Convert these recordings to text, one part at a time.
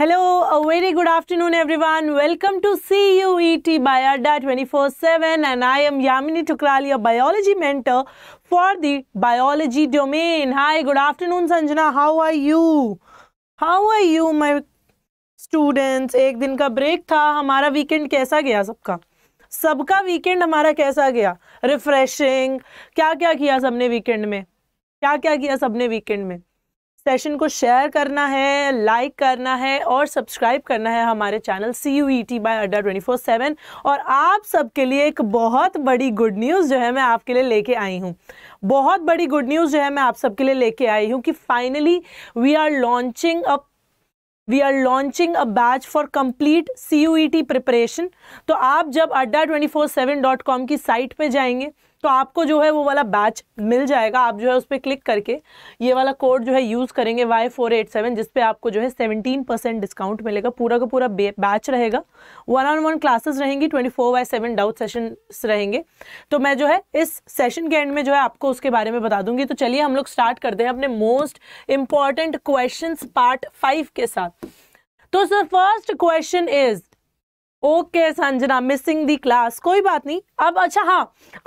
Hello uh very good afternoon everyone welcome to C U E T बायोडा twenty four seven and I am Yamini Tukrali biology mentor for the biology domain hi good afternoon Sanjana how are you how are you my students एक दिन का break था हमारा weekend कैसा गया सबका सबका वीकेंड हमारा कैसा गया रिफ्रेशिंग क्या क्या किया सबने वीकेंड में क्या क्या किया सबने वीकेंड में सेशन को शेयर करना है लाइक करना है और सब्सक्राइब करना है हमारे channel C U E T by Adda twenty four seven और आप सबके लिए एक बहुत बड़ी गुड न्यूज़ जो है मैं आपके लिए लेके आई हूँ बहुत बड़ी गुड न्यूज़ जो है मैं आप सबके लिए लेके आई हूँ कि finally we are launching a we are launching a batch for complete C U E T preparation तो आप जब Adda twenty four seven dot com की साइट पर जाएंगे तो आपको जो है वो वाला बैच मिल जाएगा आप जो है उस पर क्लिक करके ये वाला कोड जो है यूज़ करेंगे वाई फोर एट सेवन जिसपे आपको जो है सेवनटीन परसेंट डिस्काउंट मिलेगा पूरा का पूरा बैच रहेगा वन ऑन वन क्लासेस रहेंगी twenty four by seven doubt session रहेंगे तो मैं जो है इस सेशन के एंड में जो है आपको उसके बारे में बता दूंगी तो चलिए हम लोग स्टार्ट करते हैं अपने most important question part five के साथ तो sir first question is okay Sanjana missing the class कोई बात नहीं अब अच्छा हाँ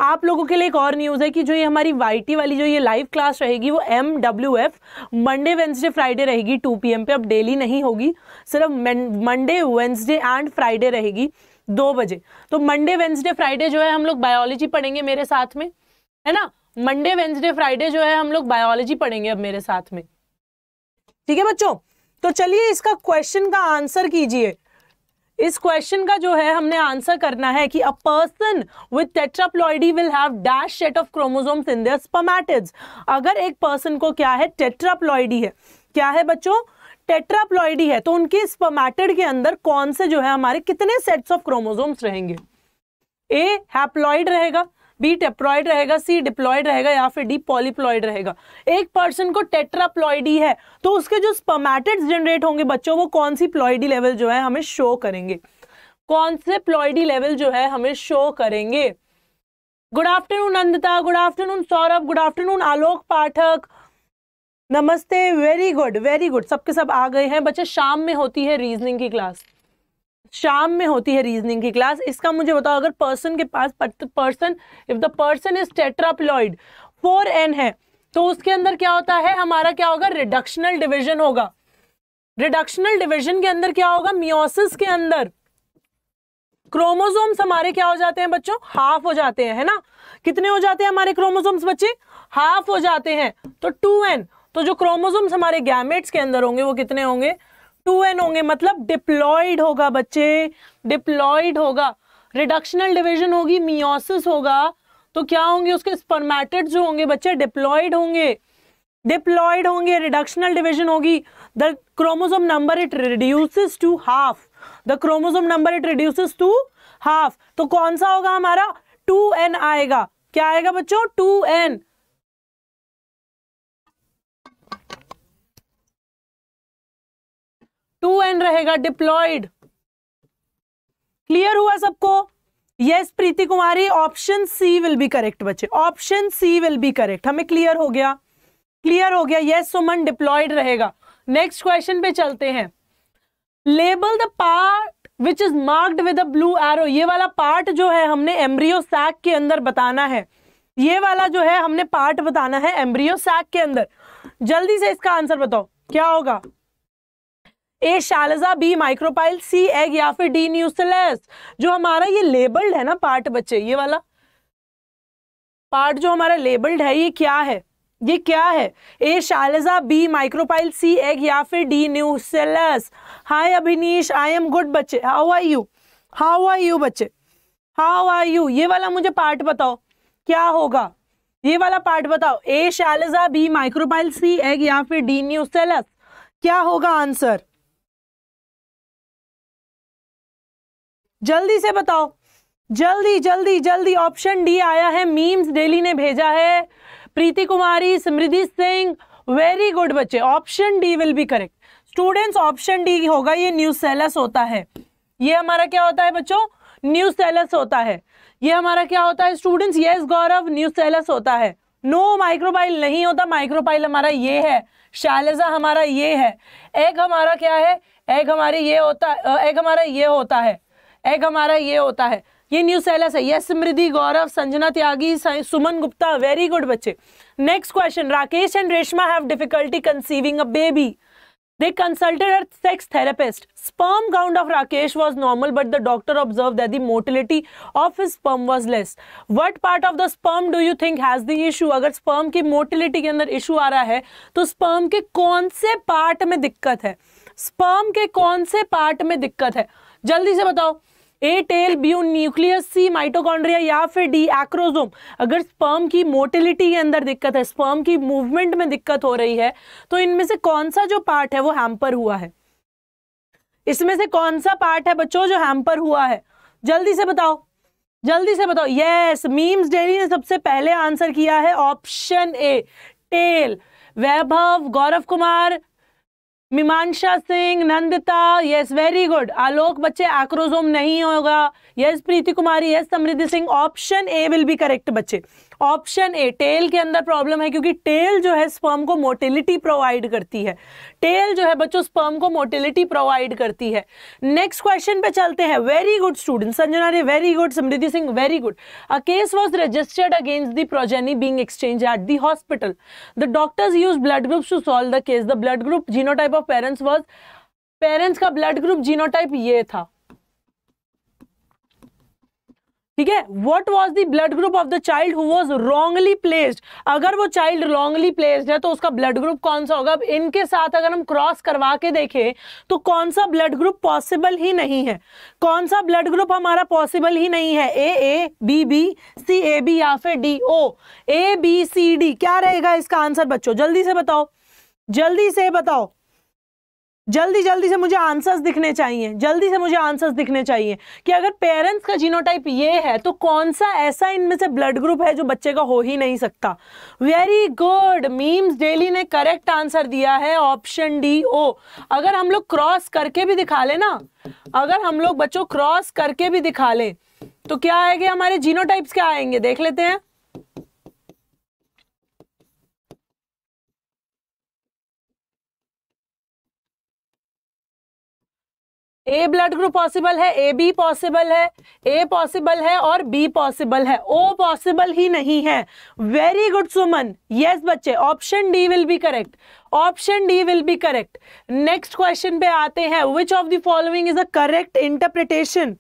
आप लोगों के लिए एक और न्यूज़ है कि जो ये हमारी वाई वाली जो ये लाइव क्लास रहेगी वो M W F Monday Wednesday Friday रहेगी टू पी एम पे अब डेली नहीं होगी सिर्फ मंडे वेंसडे एंड फ्राइडे रहेगी दो बजे तो मंडे वेंसडे फ्राइडे जो है हम लोग बायोलॉजी पढ़ेंगे मेरे साथ में है ना मंडे वेंसडे फ्राइडे जो है हम लोग बायोलॉजी पढ़ेंगे अब मेरे साथ में ठीक है बच्चों तो चलिए इसका क्वेश्चन का आंसर कीजिए इस क्वेश्चन का जो है हमने आंसर करना है कि a person with tetraploidy will have dash set of chromosomes in their spermatids अगर एक पर्सन को क्या है टेट्राप्लॉइडी है क्या है बच्चों टेट्राप्लॉइडी है तो उनके स्पर्मेटिड के अंदर कौन से जो है हमारे कितने सेट्स ऑफ क्रोमोसोम्स रहेंगे ए हैप्लॉइड रहेगा बी टेप्लॉइड रहेगा सी डिप्लॉयड रहेगा या फिर डी पॉलीप्लॉयड रहेगा एक पर्सन को टेट्राप्लॉयडी है तो उसके जो स्पर्मैटिड्स जनरेट होंगे बच्चों वो कौन सी प्लॉयडी लेवल जो है हमें शो करेंगे कौन से प्लॉयडी लेवल जो है हमें शो करेंगे good afternoon Nandita good afternoon Saurabh good afternoon Alok Pathak नमस्ते वेरी गुड वेरी गुड सबके सब आ गए हैं बच्चे शाम में होती है रीजनिंग की क्लास शाम में होती है रीजनिंग की क्लास इसका मुझे बताओ अगर पर्सन के पास person if the person is tetraploid four N है तो उसके अंदर क्या होता है हमारा क्या होगा रिडक्शनल डिविजन होगा रिडक्शनल डिविजन के अंदर क्या होगा मियोसिस के अंदर क्रोमोसोम्स हमारे क्या हो जाते हैं बच्चों हाफ हो जाते हैं है ना कितने हो जाते हैं हमारे क्रोमोसोम्स बच्चे हाफ हो जाते हैं तो टू एन तो जो क्रोमोसोम्स हमारे गैमेट्स के अंदर होंगे वो कितने होंगे टू एन होंगे मतलब डिप्लॉयड होगा बच्चे डिप्लॉयड होगा रिडक्शनल डिविजन होगी मियोसिस होगा तो क्या होंगे उसके स्पर्मेटेड जो होंगे बच्चे डिप्लॉयड होंगे डिप्लॉयड होंगे रिडक्शनल डिविजन होगी the chromosome number it reduces to half the chromosome number it reduces to half तो कौन सा होगा हमारा टू एन आएगा क्या आएगा बच्चों टू एन टू एन रहेगा डिप्लॉयड क्लियर हुआ सबको yes Preeti Kumari option C will be correct बच्चे option C will be correct हमें क्लियर हो गया क्लियर हो गया यस सुमन डिप्लॉयड रहेगा नेक्स्ट क्वेश्चन पे चलते हैं label the part which is marked with a blue arrow ये वाला पार्ट जो है हमने एम्ब्रियो सैक के अंदर बताना है ये वाला जो है हमने पार्ट बताना है एम्ब्रियो सैक के अंदर जल्दी से इसका आंसर बताओ क्या होगा A chalaza B micropyle C egg या फिर डी न्यूसलेस जो हमारा ये लेबल्ड है ना पार्ट बच्चे ये वाला पार्ट जो हमारा लेबल्ड है ये क्या है ये क्या है A chalaza B micropyle C egg या फिर D nucellus hi Abhinish I am good बच्चे how are you how are you बच्चे हाउ आर यू ये वाला मुझे पार्ट बताओ क्या होगा ये वाला पार्ट बताओ A chalaza B micropyle C egg या फिर डी न्यूसेलस क्या होगा आंसर जल्दी से बताओ जल्दी जल्दी जल्दी ऑप्शन डी आया है मीम्स डेली ने भेजा है प्रीति कुमारी समृद्धि सिंह वेरी गुड बच्चे option D will be correct students option D होगा ये न्यूज सेलस होता है ये हमारा क्या होता है बच्चों न्यूज सेलस होता है ये हमारा क्या होता है students yes Gaurav nucellus होता है नो no, माइक्रोपाइल नहीं होता माइक्रोपाइल हमारा ये है शालेजा हमारा ये है एग हमारा क्या है एग हमारे ये होता एग हमारा ये होता है एग हमारा ये होता है ये न्यू सेलस है yes Samriddhi Gaurav Sanjana Tyagi Suman Gupta very good बच्चे next question Rakesh and Reshma have difficulty conceiving a baby they consulted a sex therapist sperm count of Rakesh was normal but the doctor observe that the motility of sperm was less what part of the sperm do you think has the issue अगर sperm की motility के अंदर issue आ रहा है तो sperm के कौन से पार्ट में दिक्कत है स्पर्म के कौन से पार्ट में दिक्कत है जल्दी से बताओ A tail B nucleus C mitochondria या फिर डी एक्रोजोम अगर स्पर्म की मोटिलिटी के अंदर दिक्कत है स्पर्म की मूवमेंट में दिक्कत हो रही है तो इनमें से कौन सा जो पार्ट है वो हैम्पर हुआ है इसमें से कौन सा पार्ट है बच्चों जो हैम्पर हुआ है जल्दी से बताओ जल्दी से बताओ यस मीम्स डेली ने सबसे पहले आंसर किया है option A tail Vaibhav Gaurav Kumar Mimansa Singh Nandita yes very good Alok बच्चे एक्रोजोम नहीं होगा yes Preeti Kumari yes Samriddhi Singh option A will be correct बच्चे ऑप्शन ए टेल के अंदर प्रॉब्लम है क्योंकि टेल जो है स्पर्म को मोटिलिटी प्रोवाइड करती है टेल जो है बच्चों स्पर्म को मोटिलिटी प्रोवाइड करती है नेक्स्ट क्वेश्चन पे चलते हैं वेरी गुड स्टूडेंट संजना ने very good Samriddhi Singh very good a case was registered against the progeny being exchange at the hospital the doctors use blood groups to solve the case the blood group genotype of parents was parents का blood group genotype ये था ठीक है what was the blood group of the child who was wrongly placed अगर वो child wrongly placed है तो उसका ब्लड ग्रुप कौन सा होगा अब इनके साथ अगर हम क्रॉस करवा के देखें तो कौन सा ब्लड ग्रुप पॉसिबल ही नहीं है कौन सा ब्लड ग्रुप हमारा पॉसिबल ही नहीं है A A B B C A B या फिर D O A B C D क्या रहेगा इसका आंसर बच्चों जल्दी से बताओ जल्दी से बताओ जल्दी जल्दी से मुझे आंसर्स दिखने चाहिए जल्दी से मुझे आंसर्स दिखने चाहिए कि अगर पेरेंट्स का जीनोटाइप ये है तो कौन सा ऐसा इनमें से ब्लड ग्रुप है जो बच्चे का हो ही नहीं सकता वेरी गुड मीम्स डेली ने करेक्ट आंसर दिया है ऑप्शन डी ओ अगर हम लोग क्रॉस करके भी दिखा ले ना अगर हम लोग बच्चों क्रॉस करके भी दिखा ले तो क्या आएगा हमारे जीनोटाइप्स क्या आएंगे देख लेते हैं ए ब्लड ग्रुप पॉसिबल है ए बी पॉसिबल है ए पॉसिबल है और बी पॉसिबल है ओ पॉसिबल ही नहीं है वेरी गुड सुमन यस बच्चे option D will be correct option D will be correct next question पे आते हैं which of the following is a correct interpretation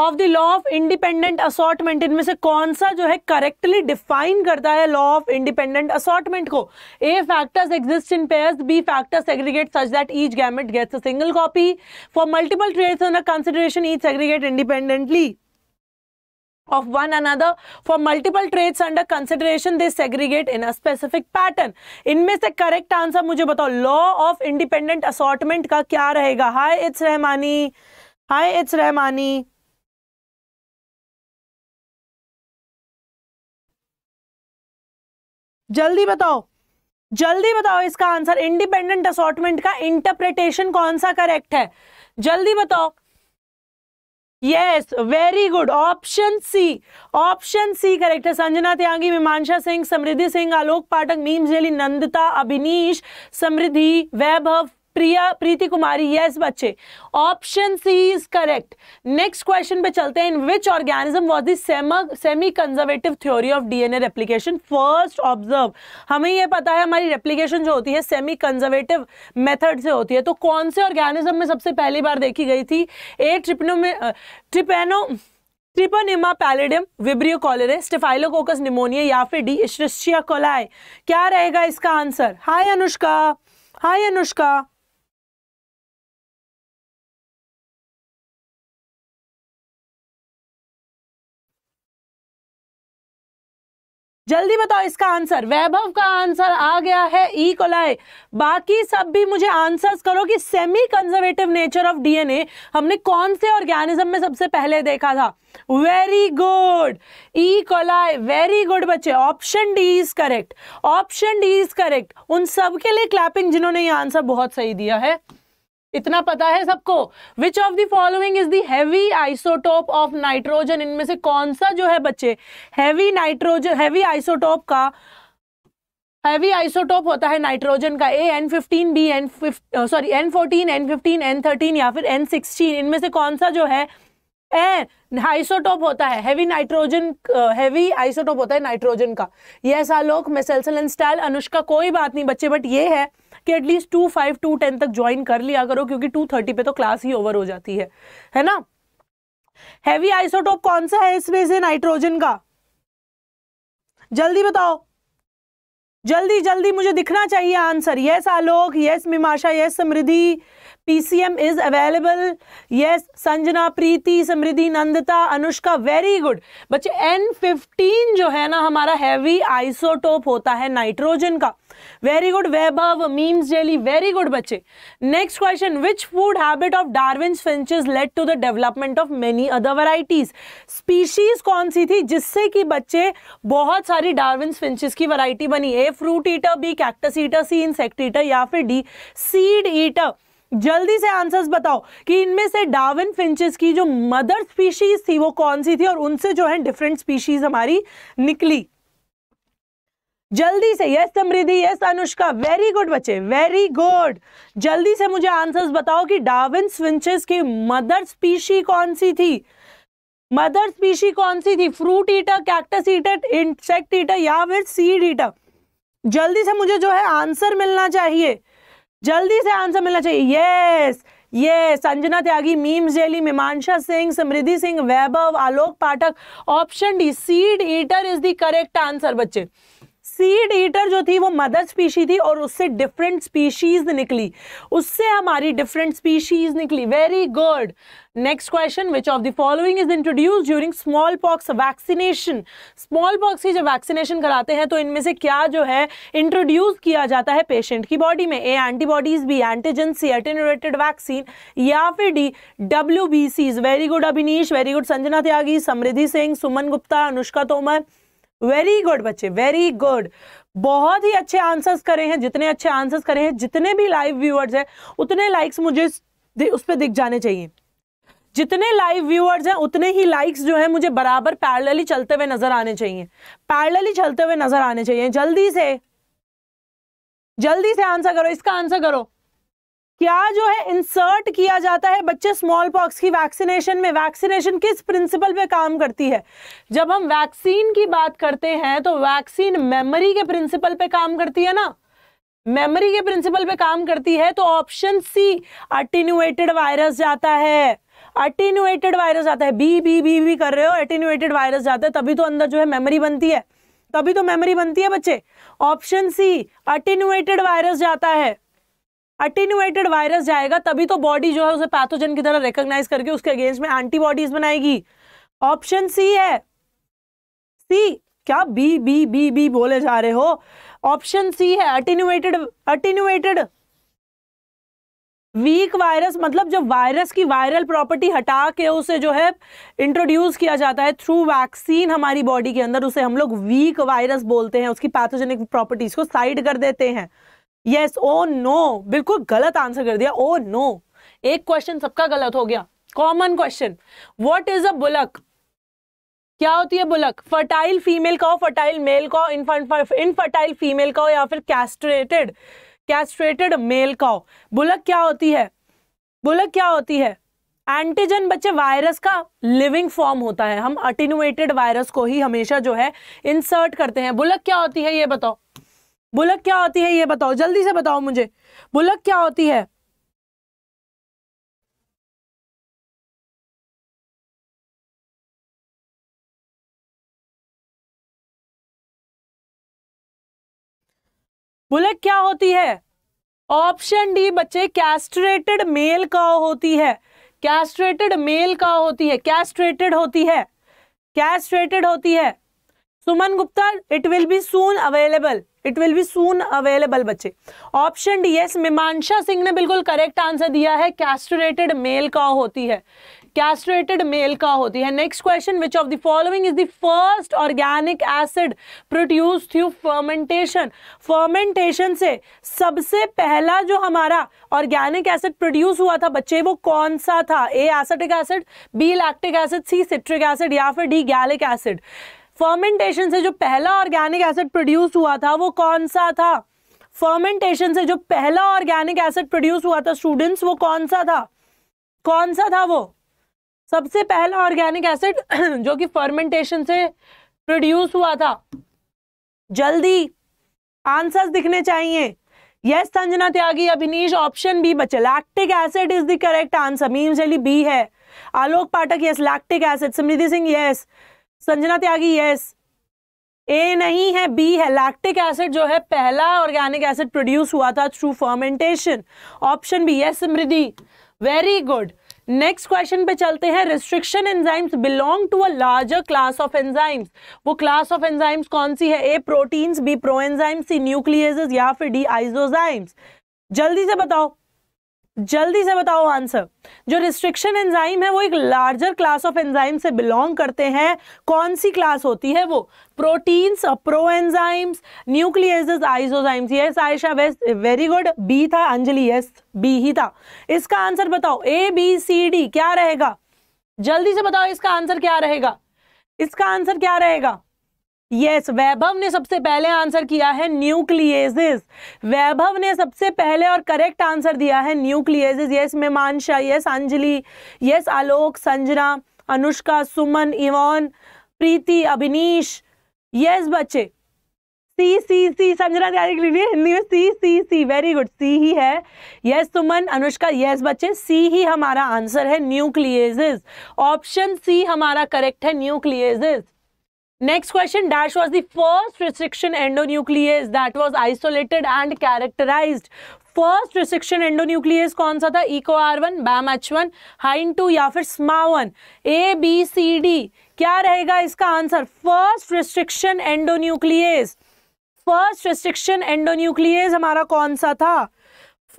of the law of independent assortment इनमें से कौन सा जो है करेक्टली डिफाइन करता है लॉ ऑफ इंडिपेंडेंट असॉटमेंट को A factors exist in pairs B factors aggregate such that each gamete gets a single copy for multiple traits a consideration each aggregate independently of one another for multiple traits under consideration they segregate in a specific pattern इनमें se correct answer mujhe batao law of independent assortment ka kya rahega hi it's rehmani hi it's rehmani जल्दी बताओ जल्दी बताओ इसका answer independent assortment का interpretation कौन सा correct है जल्दी बताओ yes very good option C option C correct है Sanjana Tyagi Mimansha Singh Samriddhi Singh Alok Pathak meme jelly Nandata Abhinish Samriddhi Vaibhav Priya Preeti Kumari yes बच्चे option C is correct next question पे चलते हैं in which organism was the semi conservative theory of DNA replication first observe हमें ये पता है हमारी रेप्लिकेशन जो होती है सेमी कंजर्वेटिव मेथड से होती है तो कौन से ऑर्गेनिज्म में सबसे पहली बार देखी गई थी ए ट्रिपनो में ट्रिपेनो Treponema pallidum Vibrio cholerae Staphylococcus pneumoniae या फिर डी स्ट्रेशिया कोलाई क्या रहेगा इसका answer hi Anushka hi Anushka जल्दी बताओ इसका आंसर वैभव का आंसर आ गया है ई e. कोलाई बाकी सब भी मुझे आंसर्स करो कि semi conservative nature of DNA हमने कौन से ऑर्गेनिज्म में सबसे पहले देखा था very good E coli very good बच्चे option D is correct option D is correct उन सब के लिए क्लैपिंग जिन्होंने ये आंसर बहुत सही दिया है इतना पता है सबको which of the following is the heavy isotope of nitrogen इनमें से कौन सा जो है बच्चे हैवी नाइट्रोजन हैवी आइसोटोप का हैवी आइसोटोप होता है नाइट्रोजन का A N fifteen B N sorry N fourteen N fifteen N thirteen या फिर एन सिक्सटीन इनमें से कौन सा जो है ए आइसोटोप होता है हैवी नाइट्रोजन हैवी आइसोटोप होता है नाइट्रोजन का यह सालोक मैं सेल्सल एंड स्टाइल अनुष्का कोई बात नहीं बच्चे बट ये है कि at least two five to ten तक ज्वाइन कर लिया करो क्योंकि टू थर्टी पे तो क्लास ही ओवर हो जाती है है ना हैवी आइसोटोप कौन सा है इसमें से नाइट्रोजन का जल्दी बताओ जल्दी जल्दी मुझे दिखना चाहिए answer yes Alok yes Mimansha yes Samriddhi PCM is available yes Sanjana Preeti Samriddhi Nandata Anushka very good बच्चे एन फिफ्टीन जो है ना हमारा हैवी आइसोटोप होता है नाइट्रोजन का very good Vaibhav memes jelly very good बच्चे next question which food habit of Darwin finches led to the development of many other varieties species कौन सी थी जिससे कि बच्चे बहुत सारी डार्विन फिंचेस की वराइटी बनी A fruit eater B cactus eater C insect eater या फिर डी सीड ईटर जल्दी से आंसर्स बताओ कि इनमें से डार्विन फिंचेस की जो मदर स्पीशीज थी वो कौन सी थी और उनसे जो है डिफरेंट स्पीशीज हमारी निकली जल्दी से yes Samriddhi yes Anushka very good बच्चे वेरी गुड जल्दी से मुझे आंसर्स बताओ कि डार्विन फिंचेस की मदर स्पीशी कौन सी थी मदर स्पीशी कौन सी थी fruit eater cactus eater insect eater या फिर सीड ईटर जल्दी से मुझे जो है आंसर मिलना चाहिए जल्दी से आंसर मिलना चाहिए यस ये Sanjana Tyagi meme jelly Mimansha Singh Samriddhi Singh Vaibhav Alok Pathak option D seed eater is the correct answer बच्चे सीड ईटर जो थी वो मदर स्पीशी थी और उससे डिफरेंट स्पीशीज निकली उससे हमारी डिफरेंट स्पीशीज निकली very good next question which of the following is introduce during smallpox vaccination smallpox की जब वैक्सीनेशन कराते हैं तो इनमें से क्या जो है इंट्रोड्यूस किया जाता है पेशेंट की बॉडी में A antibodies B antigen C attenuated vaccine या फिर D W B Cs very good Abhinish very good Sanjana Tyagi Samriddhi Singh Suman Gupta Anushka Tomar very good बच्चे वेरी गुड बहुत ही अच्छे आंसर्स करे हैं जितने अच्छे आंसर्स करे हैं जितने भी लाइव व्यूअर्स हैं उतने लाइक्स मुझे उस पर दिख जाने चाहिए जितने लाइव व्यूअर्स हैं उतने ही लाइक्स जो है मुझे बराबर पैरलली चलते हुए नजर आने चाहिए पैरलली चलते हुए नजर आने चाहिए जल्दी से जल्दी से आंसर करो इसका आंसर करो क्या जो है इंसर्ट किया जाता है बच्चे स्मॉल पॉक्स की वैक्सीनेशन में वैक्सीनेशन किस प्रिंसिपल पे काम करती है जब हम वैक्सीन की बात करते हैं तो वैक्सीन मेमोरी के प्रिंसिपल पे काम करती है ना मेमोरी के प्रिंसिपल पे काम करती है तो ऑप्शन सी अटिन्यूएटेड वायरस जाता है अटिन्यूएटेड वायरस आता है बी बी बी बी कर रहे हो अटिन्यूएटेड वायरस जाता है तभी तो अंदर जो है मेमोरी बनती है तभी तो मेमोरी बनती है बच्चे ऑप्शन सी अटिन्यूएटेड वायरस जाता है अटेनुएटेड वायरस जाएगा तभी तो बॉडी जो है उसे पैथोजन की तरह रिकोगनाइज करके उसके अगेंस्ट में एंटीबॉडीज बनाएगी ऑप्शन सी है सी क्या बी बी बी बी बोले जा रहे हो ऑप्शन सी है अटेनुएटेड अटेनुएटेड वीक वायरस मतलब जब वायरस की वायरल प्रॉपर्टी हटा के उसे जो है इंट्रोड्यूस किया जाता है थ्रू वैक्सीन हमारी बॉडी के अंदर उसे हम लोग वीक वायरस बोलते हैं उसकी पैथोजेनिक प्रॉपर्टीज को साइड कर देते हैं यस ओ नो बिल्कुल गलत आंसर कर दिया ओ oh नो एक क्वेश्चन सबका गलत हो गया common question what is a bullock क्या होती है बुलक फर्टाइल फीमेल का हो फर्टाइल मेल का हो इनफर्टाइल फीमेल का हो या फिर कैस्ट्रेटेड कैस्ट्रेटेड मेल का हो बुलक क्या होती है बुलक क्या होती है एंटीजन बच्चे वायरस का लिविंग फॉर्म होता है हम अटिनुएटेड वायरस को ही हमेशा जो है इंसर्ट करते हैं बुलक क्या होती है ये बताओ बुलक क्या होती है ये बताओ जल्दी से बताओ मुझे बुलक क्या होती है बुलक क्या होती है ऑप्शन डी बच्चे कैस्ट्रेटेड मेल का होती है कैस्ट्रेटेड मेल का होती है कैस्ट्रेटेड होती है कैस्ट्रेटेड होती है Suman Gupta it will be soon available it will be soon available बच्चे option D yes Mimansha Singh ने बिल्कुल करेक्ट आंसर दिया है कैस्टोरेटेड मेल का होती है कैस्ट्रेटेड मेल का होती है next question which of the following is the first organic acid produce through fermentation fermentation से सबसे पहला जो हमारा ऑर्गेनिक एसिड प्रोड्यूस हुआ था बच्चे वो कौन सा था A acetic acid B lactic acid C citric acid या फिर डी गैलिक एसिड फर्मेंटेशन से जो पहला ऑर्गेनिक एसिड प्रोड्यूस हुआ था वो कौन सा था फर्मेंटेशन से जो पहला ऑर्गेनिक एसिड प्रोड्यूस हुआ था स्टूडेंट्स वो कौन सा था कौन सा था वो सबसे पहला ऑर्गेनिक एसिड जो कि फर्मेंटेशन से प्रोड्यूस हुआ था जल्दी आंसर्स दिखने चाहिए yes Sanjana Tyagi Abhinish option B बचे lactic acid is the correct answer meme jelly B है Alok Pathak yes lactic acid Samriddhi Singh yes Sanjana Tyagi yes A नहीं है बी है लैक्टिक एसिड जो है पहला ऑर्गेनिक एसिड प्रोड्यूस हुआ था through fermentation option B yes Samriddhi very good next question पे चलते हैं restriction enzymes belong to a larger class of enzymes वो क्लास ऑफ एंजाइम्स कौन सी है A proteins B pro enzymes C nucleus या फिर डी आइजोजाइम्स जल्दी से बताओ जल्दी से बताओ आंसर जो रिस्ट्रिक्शन एंजाइम है वो एक लार्जर क्लास ऑफ एंजाइम से बिलोंग करते हैं कौन सी क्लास होती है वो proteins pro enzymes nucleus isozymes yes Ayesha west very good B था अंजलि यस बी ही था इसका आंसर बताओ ए बी सी डी क्या रहेगा जल्दी से बताओ इसका आंसर क्या रहेगा इसका आंसर क्या रहेगा यस वैभव ने सबसे पहले आंसर किया है न्यूक्लियेजेस वैभव ने सबसे पहले और करेक्ट आंसर दिया है nucleases yes Mimansha yes Anjali yes Alok Sanjana Anushka Suman Ivaan Preeti Abhinish yes बच्चे सी सी सी संजना तैयारी के हिंदी में सी सी सी वेरी गुड सी ही है यस सुमन अनुष्का यस बच्चे सी ही हमारा आंसर है न्यूक्लियेजेस ऑप्शन सी हमारा करेक्ट है nucleases next question dash was the first restriction endonuclease that was isolated and characterize first restriction endonuclease कौन सा था Eco R one Bam H one Hind two या फिर Sma one A B C D क्या रहेगा इसका answer first restriction endonuclease first restriction endonuclease हमारा कौन सा था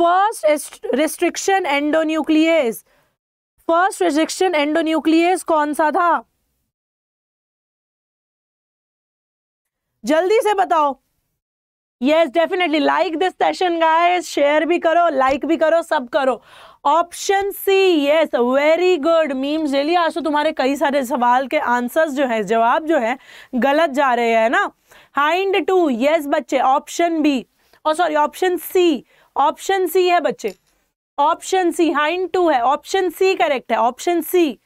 first restriction endonuclease first restriction endonuclease कौन सा था जल्दी से बताओ yes definitely like this session guys share भी करो लाइक like भी करो सब करो option C yes very good meme jelly आशो तुम्हारे कई सारे सवाल के आंसर्स जो है जवाब जो है गलत जा रहे हैं ना हाइंड टू यस बच्चे ऑप्शन बी और sorry option C option C है बच्चे ऑप्शन सी हाइंड टू है ऑप्शन सी करेक्ट है ऑप्शन सी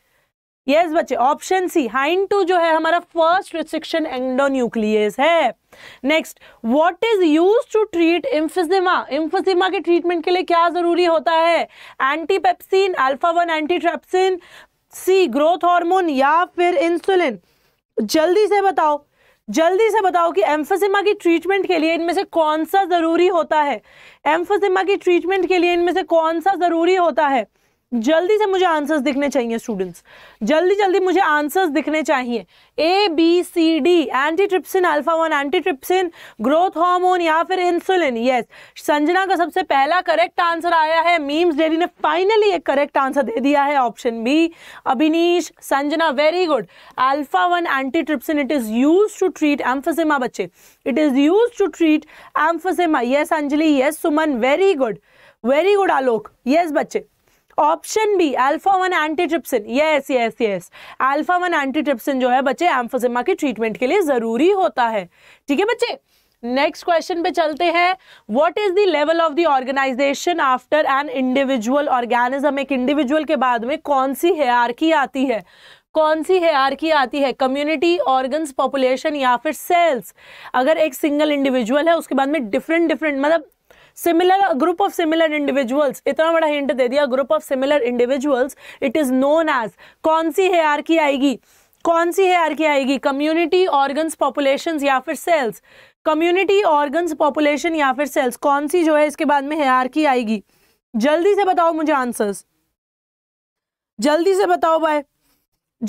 यस yes, बच्चे ऑप्शन सी हाइन टू जो है हमारा फर्स्ट रिस्ट्रिक्शन एंडोन्यूक्लियस है next what is use to treat emphysema emphysema के ट्रीटमेंट के लिए क्या जरूरी होता है antipepsin alpha one antitrypsin C growth hormone या फिर इंसुलिन जल्दी से बताओ जल्दी से बताओ कि एम्फोसिमा की ट्रीटमेंट के लिए इनमें से कौन सा ज़रूरी होता है एम्फोसिमा की ट्रीटमेंट के लिए इनमें से कौन सा ज़रूरी होता है जल्दी से मुझे आंसर्स दिखने चाहिए स्टूडेंट्स जल्दी जल्दी मुझे आंसर्स दिखने चाहिए A B C D antitrypsin alpha one antitrypsin growth hormone या फिर इंसुलिन यस संजना का सबसे पहला करेक्ट आंसर आया है मीम्स डेली ने फाइनली एक करेक्ट आंसर दे दिया है option B Abhinish Sanjana very good alpha one antitrypsin it is use to treat emphysema बच्चे it is use to treat emphysema yes Anjali yes Suman very good very good Alok yes बच्चे option B alpha one antitrypsin yes yes yes alpha one antitrypsin जो है बच्चे एम्फोजिमा के treatment के लिए जरूरी होता है ठीक है बच्चे नेक्स्ट क्वेश्चन पे चलते हैं what is the level of the organisation after an individual organism एक इंडिविजुअल के बाद में कौन सी की आती है कौन सी की आती है कम्युनिटी ऑर्गन्स पॉपुलेशन या फिर सेल्स अगर एक सिंगल इंडिविजुअल है उसके बाद में डिफरेंट डिफरेंट मतलब similar group of similar individuals इतना बड़ा हिंट दे दिया group of similar individuals it is known as कौन सी है आर की आएगी कौन सी आर की आएगी कम्युनिटी ऑर्गन्स पॉपुलेशन या फिर सेल्स कम्युनिटी ऑर्गन्स पॉपुलेशन या फिर सेल्स कौन सी जो है इसके बाद में आर की आएगी जल्दी से बताओ मुझे आंसर्स जल्दी से बताओ भाई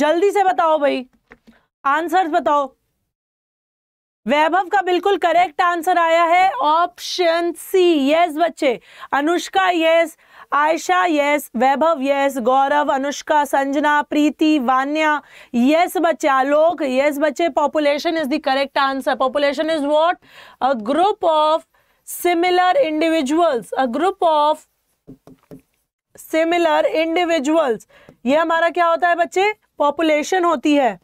जल्दी से बताओ भाई आंसर्स बताओ वैभव का बिल्कुल करेक्ट आंसर आया है ऑप्शन सी यस बच्चे Anushka yes Ayesha yes Vaibhav yes Gaurav Anushka Sanjana Preeti Vanya yes बच्चे आलोक यस बच्चे population is the correct answer population is what a group of similar individuals a group of similar individuals ये हमारा क्या होता है बच्चे पॉपुलेशन होती है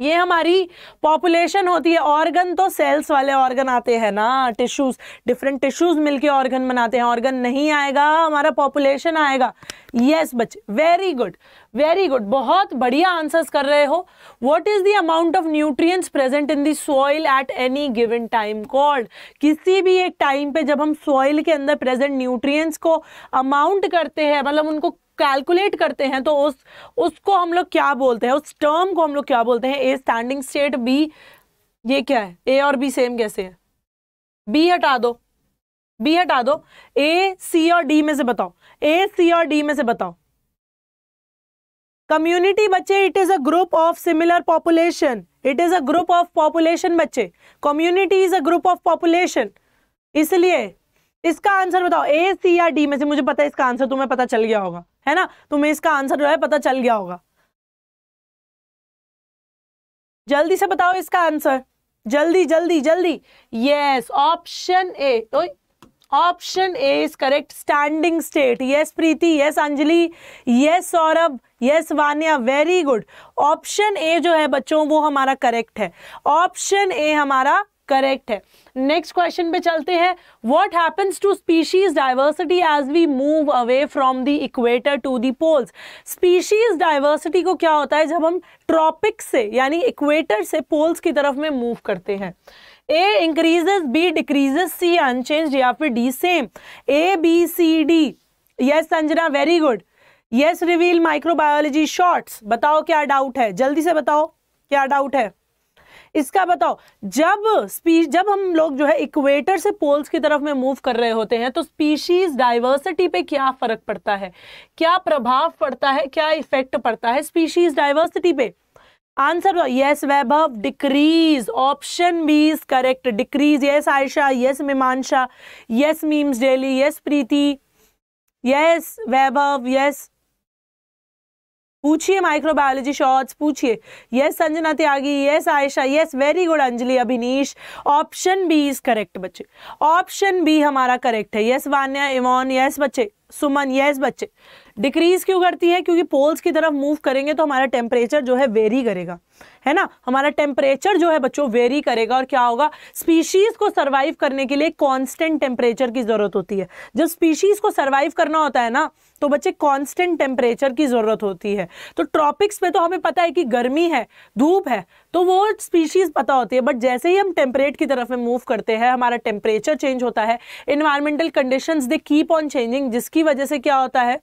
ये हमारी पॉपुलेशन होती है ऑर्गन तो सेल्स वाले ऑर्गन आते हैं ना टिश्यूज डिफरेंट टिश्यूज मिलके ऑर्गन बनाते हैं ऑर्गन नहीं आएगा हमारा पॉपुलेशन आएगा यस बच्चे वेरी गुड वेरी गुड बहुत बढ़िया आंसर्स कर रहे हो what is the amount of nutrients present in the soil at any given time called किसी भी एक टाइम पे जब हम सॉइल के अंदर प्रेजेंट न्यूट्रिएंट्स को अमाउंट करते हैं मतलब उनको कैलकुलेट करते हैं तो उस उसको हम लोग क्या बोलते हैं उस टर्म को हम लोग क्या बोलते हैं ए स्टैंडिंग स्टेट बी ये क्या है ए और बी सेम कैसे है बी हटा दो बी हटा दो ए सी और डी में से बताओ ए सी और डी में से बताओ कम्युनिटी बच्चे it is a group of similar population it is a group of population बच्चे community is a group of population इसलिए इसका आंसर बताओ ए सी या डी में से मुझे पता है इसका आंसर तुम्हें तो पता चल गया होगा है ना तुम्हें तो इसका आंसर जो है पता चल गया होगा जल्दी से बताओ इसका आंसर जल्दी जल्दी जल्दी yes option A option A is correct standing state yes Preeti yes Anjali yes Saurabh yes Vanya very good option A जो है बच्चों वो हमारा करेक्ट है ऑप्शन ए हमारा करेक्ट है नेक्स्ट क्वेश्चन पे चलते हैं what happens to species diversity as we move away from the equator to the poles species diversity को क्या होता है जब हम ट्रॉपिक से यानी इक्वेटर से पोल्स की तरफ में मूव करते हैं A increases B decreases C unchange या फिर D same A B C D yes Sanjana very good yes reveal microbiology shorts बताओ क्या डाउट है जल्दी से बताओ क्या डाउट है इसका बताओ जब स्पीच जब हम लोग जो है इक्वेटर से पोल्स की तरफ में मूव कर रहे होते हैं तो स्पीशीज डाइवर्सिटी पे क्या फर्क पड़ता है क्या प्रभाव पड़ता है क्या इफेक्ट पड़ता है स्पीशीज डाइवर्सिटी पे answer yes Vaibhav decrease option B is correct decrease yes Ayesha yes Mimansha yes memes daily yes Preeti yes Vaibhav yes पूछिए माइक्रोबायोलॉजी शॉर्ट्स पूछिए yes Sanjana Tyagi yes Ayesha yes very good Anjali Abhinish option B is correct बच्चे ऑप्शन बी हमारा correct है yes Vanya Ivaan yes बच्चे Suman yes बच्चे decrease क्यों करती है क्योंकि पोल्स की तरफ मूव करेंगे तो हमारा टेम्परेचर जो है वेरी करेगा है ना हमारा टेम्परेचर जो है बच्चों वेरी करेगा और क्या होगा स्पीशीज को सरवाइव करने के लिए कांस्टेंट टेम्परेचर की जरूरत होती है जब स्पीशीज को सरवाइव करना होता है ना तो बच्चे कांस्टेंट टेम्परेचर की जरूरत होती है तो ट्रॉपिक्स में तो हमें पता है कि गर्मी है धूप है तो वो स्पीशीज पता होती है बट जैसे ही हम टेम्परेट की तरफ में मूव करते हैं हमारा टेम्परेचर चेंज होता है environmental condition they keep on changing जिसकी जिसकी वजह से क्या होता है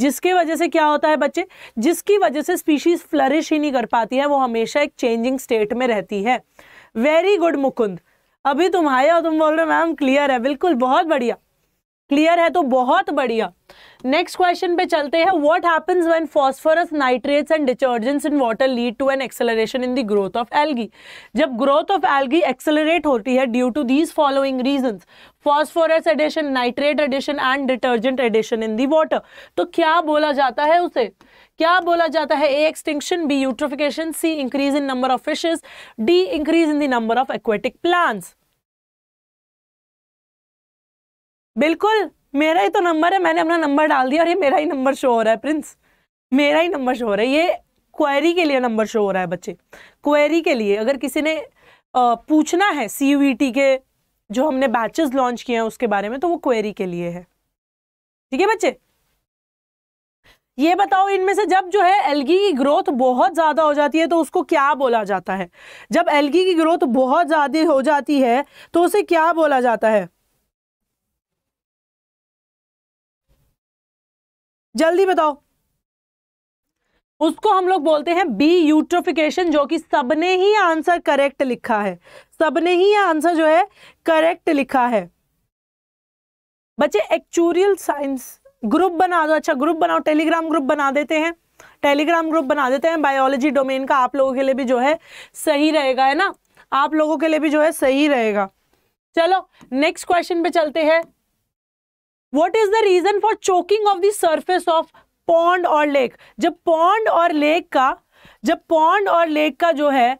जिसकी वजह से क्या होता है बच्चे जिसकी वजह से स्पीशीज़ फ्लरिश ही नहीं कर पाती है वो हमेशा एक चेंजिंग स्टेट में रहती है वेरी गुड मुकुंद अभी तुम आए हो तुम बोल रहे हो मैम क्लियर है बिल्कुल बहुत बढ़िया क्लियर है तो बहुत बढ़िया नेक्स्ट क्वेश्चन पे चलते हैं what happens when phosphorus nitrates and detergents in water lead to an acceleration in the growth of algae जब ग्रोथ ऑफ एल्गी एक्सेलरेट होती है due to these following reasons phosphorus addition nitrate addition and detergent addition in the water तो क्या बोला जाता है उसे क्या बोला जाता है A extinction B eutrophication C increase in number of fishes D increase in the number of aquatic plants बिल्कुल मेरा ही तो नंबर है मैंने अपना नंबर डाल दिया और ये मेरा ही नंबर शो हो रहा है प्रिंस मेरा ही नंबर शो हो रहा है ये क्वेरी के लिए नंबर शो हो रहा है बच्चे क्वेरी के लिए अगर किसी ने पूछना है सी e के जो हमने बैचेस लॉन्च किए हैं उसके बारे में तो वो क्वेरी के लिए है ठीक है बच्चे ये बताओ इनमें से जब जो है एलगी की ग्रोथ बहुत ज़्यादा हो जाती है तो उसको क्या बोला जाता है जब एलगी की ग्रोथ बहुत ज़्यादा हो जाती है तो उसे क्या बोला जाता है जल्दी बताओ उसको हम लोग बोलते हैं बी यूट्रोफिकेशन जो कि सबने ही आंसर करेक्ट लिखा है सबने ही आंसर जो है करेक्ट लिखा है बच्चे एक्चुरियल साइंस ग्रुप बना दो अच्छा ग्रुप बनाओ टेलीग्राम ग्रुप बना देते हैं टेलीग्राम ग्रुप बना देते हैं बायोलॉजी डोमेन का आप लोगों के लिए भी जो है सही रहेगा है ना आप लोगों के लिए भी जो है सही रहेगा चलो नेक्स्ट क्वेश्चन पे चलते हैं what is the reason for choking of the surface of pond और लेक जब पॉन्ड और लेक का जब पॉन्ड और लेक का जो है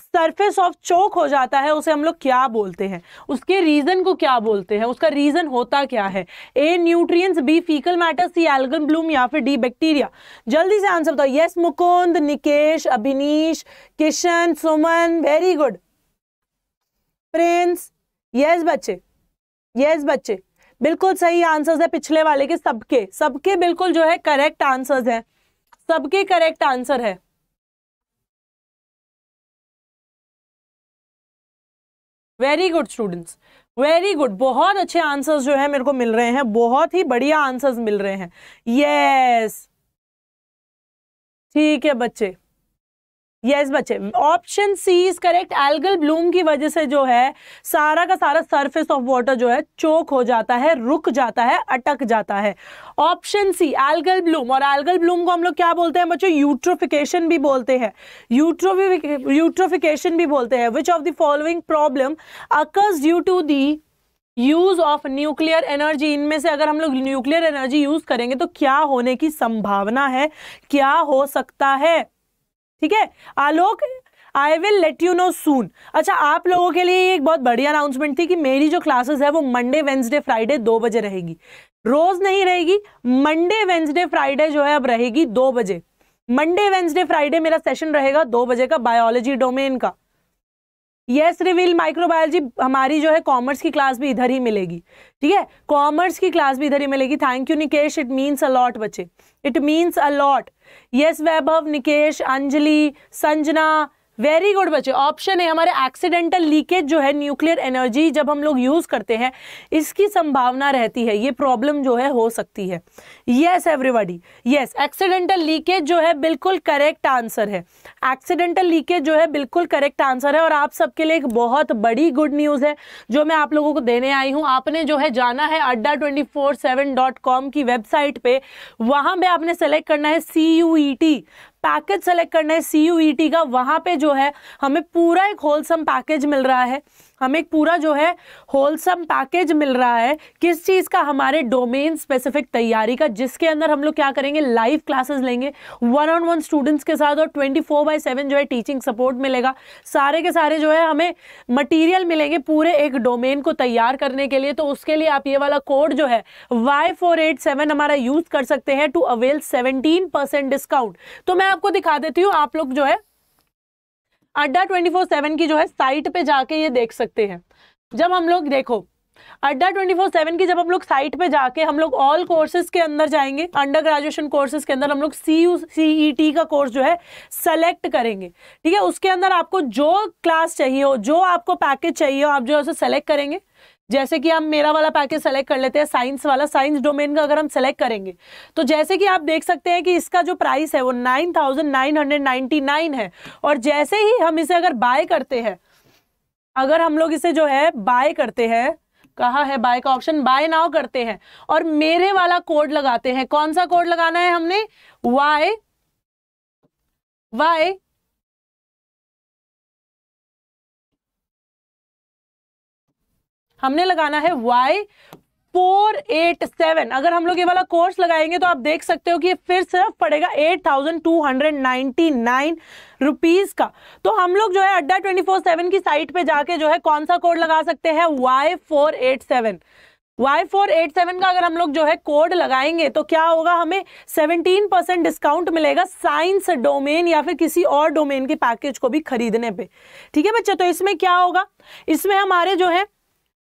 सरफेस ऑफ चोक हो जाता है उसे हम लोग क्या बोलते हैं उसके रीजन को क्या बोलते हैं उसका रीजन होता क्या है A nutrients B faecal matter C algal bloom या फिर डी बैक्टीरिया जल्दी से आंसर बताओ yes Mukund Nikesh Abhinish Kishan Suman very good Prince yes बच्चे यस बच्चे बिल्कुल सही आंसर्स है पिछले वाले के सबके सबके बिल्कुल जो है करेक्ट आंसर्स है सबके करेक्ट आंसर है very good students very good बहुत अच्छे आंसर्स जो है मेरे को मिल रहे हैं बहुत ही बढ़िया आंसर्स मिल रहे हैं यस yes! ठीक है बच्चे यस yes, बच्चे option C is correct algal bloom की वजह से जो है सारा का सारा सरफेस ऑफ वाटर जो है चोक हो जाता है रुक जाता है अटक जाता है ऑप्शन सी एल्गल ब्लूम और एल्गल ब्लूम को हम लोग क्या बोलते हैं बच्चों यूट्रोफिकेशन भी बोलते हैं यूट्रोफिक यूट्रोफिकेशन भी बोलते हैं which of the following problem occurs due to the use of nuclear energy इनमें से अगर हम लोग न्यूक्लियर एनर्जी यूज करेंगे तो क्या होने की संभावना है क्या हो सकता है ठीक है Alok I will let you know soon अच्छा आप लोगों के लिए एक बहुत बढ़िया अनाउंसमेंट थी कि मेरी जो क्लासेस है वो मंडे वेंसडे फ्राइडे दो बजे रहेगी रोज नहीं रहेगी मंडे वेंसडे फ्राइडे जो है अब रहेगी दो बजे मंडे वेंसडे फ्राइडे मेरा सेशन रहेगा दो बजे का बायोलॉजी डोमेन का यस रिवील माइक्रोबायोलॉजी हमारी जो है कॉमर्स की क्लास भी इधर ही मिलेगी ठीक है कॉमर्स की क्लास भी इधर ही मिलेगी thank you Nikesh it means a lot बच्चे it means a lot yes Vaibhav Nikesh Anjali Sanjana very good बच्चे ऑप्शन है हमारे एक्सीडेंटल लीकेज जो है न्यूक्लियर एनर्जी जब हम लोग यूज़ करते हैं इसकी संभावना रहती है ये प्रॉब्लम जो है हो सकती है yes everybody yes accidental leakage जो है बिल्कुल करेक्ट आंसर है एक्सीडेंटल लीकेज जो है बिल्कुल करेक्ट आंसर है और आप सबके लिए एक बहुत बड़ी गुड न्यूज़ है जो मैं आप लोगों को देने आई हूँ आपने जो है जाना है Adda twenty four seven dot com की वेबसाइट पे वहाँ पर आपने सेलेक्ट करना है C U T package select करना है सी e का वहां पे जो है हमें पूरा एक होलसम पैकेज मिल रहा है हमें एक पूरा जो है होलसम पैकेज मिल रहा है किस चीज़ का हमारे डोमेन स्पेसिफिक तैयारी का जिसके अंदर हम लोग क्या करेंगे लाइव क्लासेस लेंगे वन ऑन वन स्टूडेंट्स के साथ और ट्वेंटी फोर बाई सेवन जो है टीचिंग सपोर्ट मिलेगा सारे के सारे जो है हमें मटीरियल मिलेंगे पूरे एक डोमेन को तैयार करने के लिए तो उसके लिए आप ये वाला कोड जो है वाई फोर एट सेवन हमारा यूज़ कर सकते हैं to avail seventeen percent discount तो मैं आपको दिखा देती हूँ आप लोग जो है अड्डा 24/7 की जो है साइट पे जाके ये देख सकते हैं जब हम लोग देखो अड्डा 24/7 की जब हम लोग साइट पे जाके हम लोग ऑल कोर्सेज के अंदर जाएंगे अंडर ग्रेजुएशन कोर्सेज के अंदर हम लोग सी यू टी का कोर्स जो है सेलेक्ट करेंगे ठीक है उसके अंदर आपको जो क्लास चाहिए हो जो आपको पैकेज चाहिए हो आप जो है उसे सेलेक्ट करेंगे जैसे कि हम मेरा वाला पैकेज सेलेक्ट कर लेते हैं साइंस वाला साइंस डोमेन का अगर हम सेलेक्ट करेंगे तो जैसे कि आप देख सकते हैं कि इसका जो प्राइस है वो nine thousand nine hundred nine है और जैसे ही हम इसे अगर बाय करते हैं अगर हम लोग इसे जो है बाय करते हैं कहा है बाय का ऑप्शन बाय नाउ करते हैं और मेरे वाला कोड लगाते हैं कौन सा कोड लगाना है हमने वाई वाई हमने लगाना है वाई फोर एट सेवन अगर हम लोग ये वाला कोर्स लगाएंगे तो आप देख सकते हो कि ये फिर सिर्फ पड़ेगा eight thousand two hundred nine rupees का तो हम लोग जो है अड्डा ट्वेंटी फोर सेवन की साइट पे जाके जो है कौन सा कोड लगा सकते हैं Y four eight seven Y four eight seven का अगर हम लोग जो है कोड लगाएंगे तो क्या होगा हमें सेवनटीन परसेंट डिस्काउंट मिलेगा साइंस डोमेन या फिर किसी और डोमेन के पैकेज को भी खरीदने पे ठीक है बच्चे तो इसमें क्या होगा इसमें हमारे जो है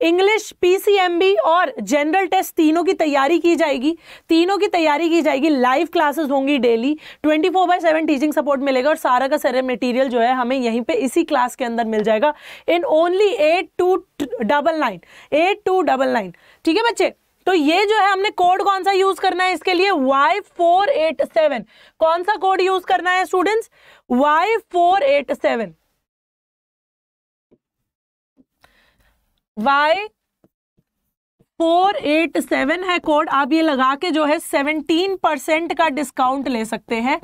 इंग्लिश पीसीएमबी और जनरल टेस्ट तीनों की तैयारी की जाएगी तीनों की तैयारी की जाएगी लाइव क्लासेस होंगी daily 24 four by seven teaching support मिलेगा और सारा का सारा मटेरियल जो है हमें यहीं पे इसी क्लास के अंदर मिल जाएगा in only eight two double nine eight two double nine ठीक है बच्चे तो ये जो है हमने कोड कौन सा यूज करना है इसके लिए वाई फोर एट सेवन कौन सा कोड यूज करना है students Y four eight seven Y four eight seven है कोड आप ये लगा के जो है सेवनटीन परसेंट का डिस्काउंट ले सकते हैं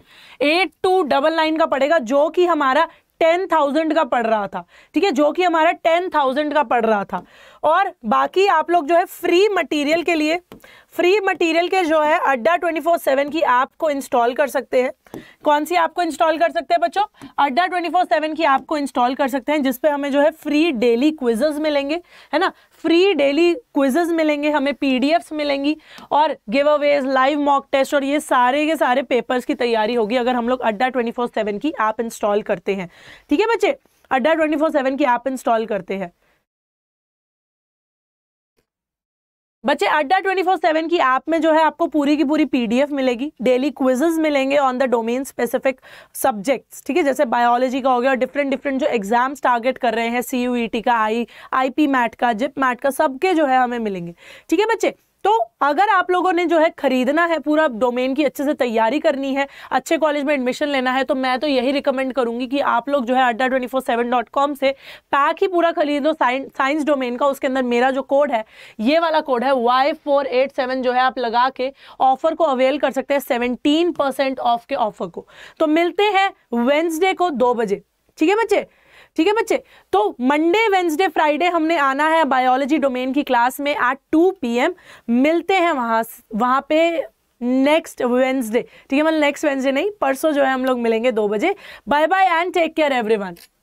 एट टू डबल नाइन का पड़ेगा जो कि हमारा टेन थाउजेंड का पड़ रहा था ठीक है जो कि हमारा टेन थाउजेंड का पड़ रहा था और बाकी आप लोग जो है फ्री मटेरियल के लिए फ्री मटेरियल के जो है अड्डा 24/7 की ऐप को इंस्टॉल कर सकते हैं कौन सी ऐप को इंस्टॉल कर सकते हैं बच्चों अड्डा 24/7 की ऐप को इंस्टॉल कर सकते हैं जिसपे हमें जो है फ्री डेली क्विजेज मिलेंगे है ना फ्री डेली क्विजेज मिलेंगे हमें पी मिलेंगी और giveaways live mock test और ये सारे के सारे पेपर्स की तैयारी होगी अगर हम लोग अड्डा ट्वेंटी फोर सेवन की ऐप इंस्टॉल करते हैं ठीक है बच्चे अड्डा ट्वेंटी फोर सेवन की ऐप इंस्टॉल करते हैं बच्चे अड्डा 24/7 की ऐप में जो है आपको पूरी की पूरी पीडीएफ मिलेगी डेली क्विजेज मिलेंगे on the domain specific subjects ठीक है जैसे बायोलॉजी का हो गया और डिफरेंट डिफरेंट जो एग्जाम्स टारगेट कर रहे हैं सी e का आई आई मैट का जिप मैट का सबके जो है हमें मिलेंगे ठीक है बच्चे तो अगर आप लोगों ने जो है खरीदना है पूरा डोमेन की अच्छे से तैयारी करनी है अच्छे कॉलेज में एडमिशन लेना है तो मैं तो यही रिकमेंड करूंगी कि आप लोग जो है Adda twenty four seven dot com से पैक ही पूरा खरीद लो साइंस डोमेन का उसके अंदर मेरा जो कोड है ये वाला कोड है वाई फोर एट सेवन जो है आप लगा के ऑफर को अवेल कर सकते हैं सेवनटीन परसेंट ऑफ के ऑफर को तो मिलते हैं वेंसडे को दो बजे ठीक है बच्चे ठीक है बच्चे तो मंडे वेंसडे फ्राइडे हमने आना है बायोलॉजी डोमेन की क्लास में एट टू पी मिलते हैं वहाँ वहाँ पे नेक्स्ट वेंसडे ठीक है मतलब नेक्स्ट वेंसडे नहीं परसों जो है हम लोग मिलेंगे दो बजे bye bye and take care every